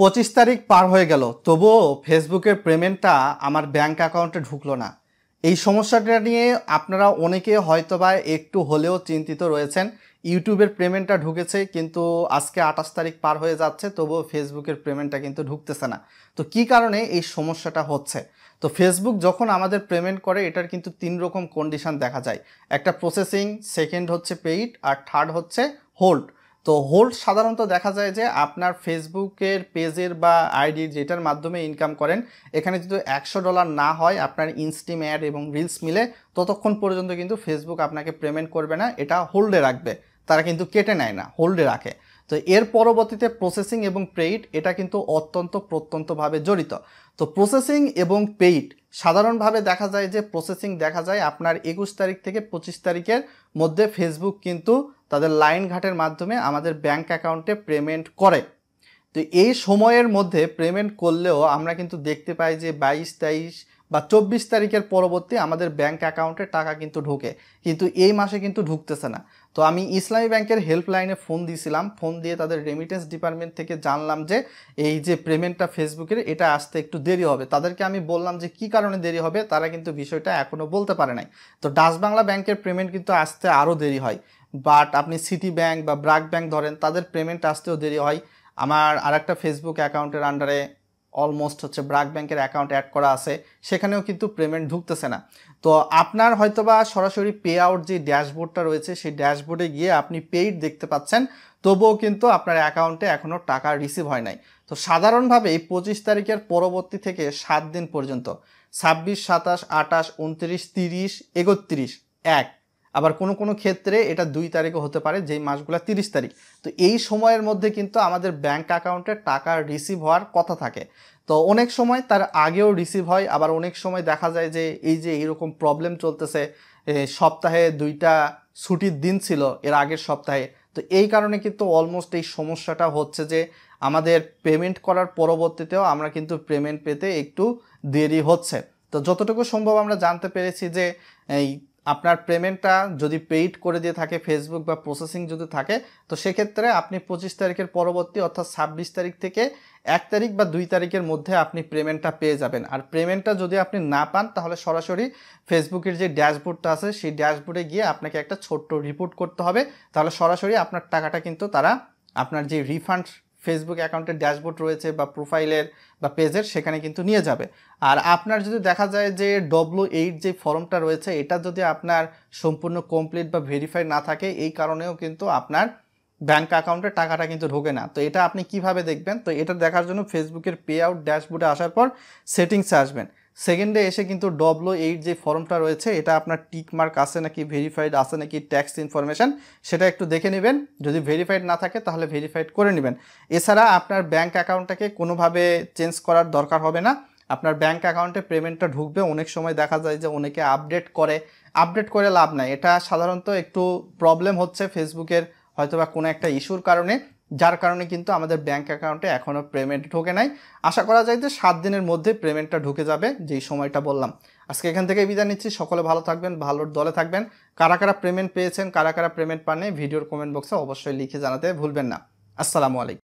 পঁচিশ তারিখ পার হয়ে গেল তবুও ফেসবুকের পেমেন্টটা আমার ব্যাংক অ্যাকাউন্টে ঢুকলো না এই সমস্যাটা নিয়ে আপনারা অনেকে হয়তোবা একটু হলেও চিন্তিত রয়েছেন ইউটিউবের পেমেন্টটা ঢুকেছে কিন্তু আজকে আঠাশ তারিখ পার হয়ে যাচ্ছে তবুও ফেসবুকের পেমেন্টটা কিন্তু ঢুকতেছে না তো কি কারণে এই সমস্যাটা হচ্ছে তো ফেসবুক যখন আমাদের পেমেন্ট করে এটার কিন্তু তিন রকম কন্ডিশন দেখা যায় একটা প্রসেসিং সেকেন্ড হচ্ছে পেইড আর থার্ড হচ্ছে হোল্ড তো হোল্ড সাধারণত দেখা যায় যে আপনার ফেসবুকের পেজের বা আইডি যেটার মাধ্যমে ইনকাম করেন এখানে যদি একশো ডলার না হয় আপনার ইনস্টিম অ্যাড এবং রিলস মিলে ততক্ষণ পর্যন্ত কিন্তু ফেসবুক আপনাকে পেমেন্ট করবে না এটা হোল্ডে রাখবে তারা কিন্তু কেটে নেয় না হোল্ডে রাখে তো এর পরবর্তীতে প্রসেসিং এবং পেইড এটা কিন্তু অত্যন্ত প্রত্যন্তভাবে জড়িত তো প্রসেসিং এবং পেইড সাধারণভাবে দেখা যায় যে প্রসেসিং দেখা যায় আপনার একুশ তারিখ থেকে পঁচিশ তারিখের মধ্যে ফেসবুক কিন্তু তাদের লাইন ঘাটের মাধ্যমে আমাদের ব্যাংক অ্যাকাউন্টে পেমেন্ট করে তো এই সময়ের মধ্যে পেমেন্ট করলেও আমরা কিন্তু দেখতে পাই যে বাইশ তেইশ বা চব্বিশ তারিখের পরবর্তী আমাদের ব্যাংক অ্যাকাউন্টে টাকা কিন্তু ঢোকে কিন্তু এই মাসে কিন্তু ঢুকতেছে না তো আমি ইসলামী ব্যাংকের হেল্পলাইনে ফোন দিয়েছিলাম ফোন দিয়ে তাদের রেমিটেন্স ডিপার্টমেন্ট থেকে জানলাম যে এই যে পেমেন্টটা ফেসবুকের এটা আসতে একটু দেরি হবে তাদেরকে আমি বললাম যে কি কারণে দেরি হবে তারা কিন্তু বিষয়টা এখনও বলতে পারে নাই তো ডাচ বাংলা ব্যাংকের পেমেন্ট কিন্তু আসতে আরও দেরি হয় বাট আপনি সিটি ব্যাংক বা ব্রাক ব্যাংক ধরেন তাদের পেমেন্ট আসতেও দেরি হয় আমার আর একটা ফেসবুক অ্যাকাউন্টের আন্ডারে অলমোস্ট হচ্ছে ব্রাক ব্যাংকের অ্যাকাউন্ট অ্যাড করা আছে সেখানেও কিন্তু পেমেন্ট ঢুকতেছে না তো আপনার হয়তোবা সরাসরি পে আউট যে ড্যাশবোর্ডটা রয়েছে সেই ড্যাশবোর্ডে গিয়ে আপনি পেইড দেখতে পাচ্ছেন তবুও কিন্তু আপনার অ্যাকাউন্টে এখনও টাকা রিসিভ হয় নাই তো সাধারণভাবে এই পঁচিশ তারিখের পরবর্তী থেকে সাত দিন পর্যন্ত ছাব্বিশ সাতাশ আটাশ উনত্রিশ তিরিশ একত্রিশ এক আবার কোনো কোনো ক্ষেত্রে এটা দুই তারিখও হতে পারে যেই মাসগুলো তিরিশ তারিখ তো এই সময়ের মধ্যে কিন্তু আমাদের ব্যাংক অ্যাকাউন্টে টাকা রিসিভ হওয়ার কথা থাকে তো অনেক সময় তার আগেও রিসিভ হয় আবার অনেক সময় দেখা যায় যে এই যে এইরকম প্রবলেম চলতেছে সপ্তাহে দুইটা ছুটির দিন ছিল এর আগের সপ্তাহে তো এই কারণে কিন্তু অলমোস্ট এই সমস্যাটা হচ্ছে যে আমাদের পেমেন্ট করার পরবর্তীতেও আমরা কিন্তু পেমেন্ট পেতে একটু দেরি হচ্ছে তো যতটুকু সম্ভব আমরা জানতে পেরেছি যে এই আপনার পেমেন্টটা যদি পেইড করে দিয়ে থাকে ফেসবুক বা প্রসেসিং যদি থাকে তো সেক্ষেত্রে আপনি পঁচিশ তারিখের পরবর্তী অর্থাৎ ছাব্বিশ তারিখ থেকে এক তারিখ বা দুই তারিখের মধ্যে আপনি পেমেন্টটা পেয়ে যাবেন আর পেমেন্টটা যদি আপনি না পান তাহলে সরাসরি ফেসবুকের যে ড্যাশবোর্ডটা আছে সেই ড্যাশবোর্ডে গিয়ে আপনাকে একটা ছোট্ট রিপোর্ট করতে হবে তাহলে সরাসরি আপনার টাকাটা কিন্তু তারা আপনার যে রিফান্ড ফেসবুক অ্যাকাউন্টের ড্যাশবোর্ড রয়েছে বা প্রোফাইলের বা পেজের সেখানে কিন্তু নিয়ে যাবে আর আপনার যদি দেখা যায় যে ডব্লু এইট যে ফর্মটা রয়েছে এটা যদি আপনার সম্পূর্ণ কমপ্লিট বা ভেরিফাই না থাকে এই কারণেও কিন্তু আপনার ব্যাঙ্ক অ্যাকাউন্টে টাকাটা কিন্তু ঢোকে না তো এটা আপনি কিভাবে দেখবেন তো এটা দেখার জন্য ফেসবুকের পে আউট ড্যাশবোর্ডে আসার পর সেটিংসে আসবেন সেকেন্ডে এসে কিন্তু ডব্লু এইট যে ফর্মটা রয়েছে এটা আপনার টিক মার্ক আছে নাকি ভেরিফাইড আছে নাকি ট্যাক্স ইনফরমেশান সেটা একটু দেখে নেবেন যদি ভেরিফাইড না থাকে তাহলে ভেরিফাইড করে নেবেন এছাড়া আপনার ব্যাঙ্ক অ্যাকাউন্টটাকে কোনোভাবে চেঞ্জ করার দরকার হবে না আপনার ব্যাঙ্ক অ্যাকাউন্টে পেমেন্টটা ঢুকবে অনেক সময় দেখা যায় যে অনেকে আপডেট করে আপডেট করে লাভ নাই এটা সাধারণত একটু প্রবলেম হচ্ছে ফেসবুকের হয়তো বা কোনো একটা ইস্যুর কারণে যার কারণে কিন্তু আমাদের ব্যাঙ্ক অ্যাকাউন্টে এখনও পেমেন্ট ঢোকে নাই আশা করা যায় যে সাত দিনের মধ্যে পেমেন্টটা ঢুকে যাবে যেই সময়টা বললাম আজকে এখান থেকে বিদায় নিচ্ছি সকলে ভালো থাকবেন ভালোর দলে থাকবেন কারা কারা পেমেন্ট পেয়েছেন কারা কারা পেমেন্ট পাননি ভিডিওর কমেন্ট বক্সে অবশ্যই লিখে জানাতে ভুলবেন না আসসালামু আলাইকুম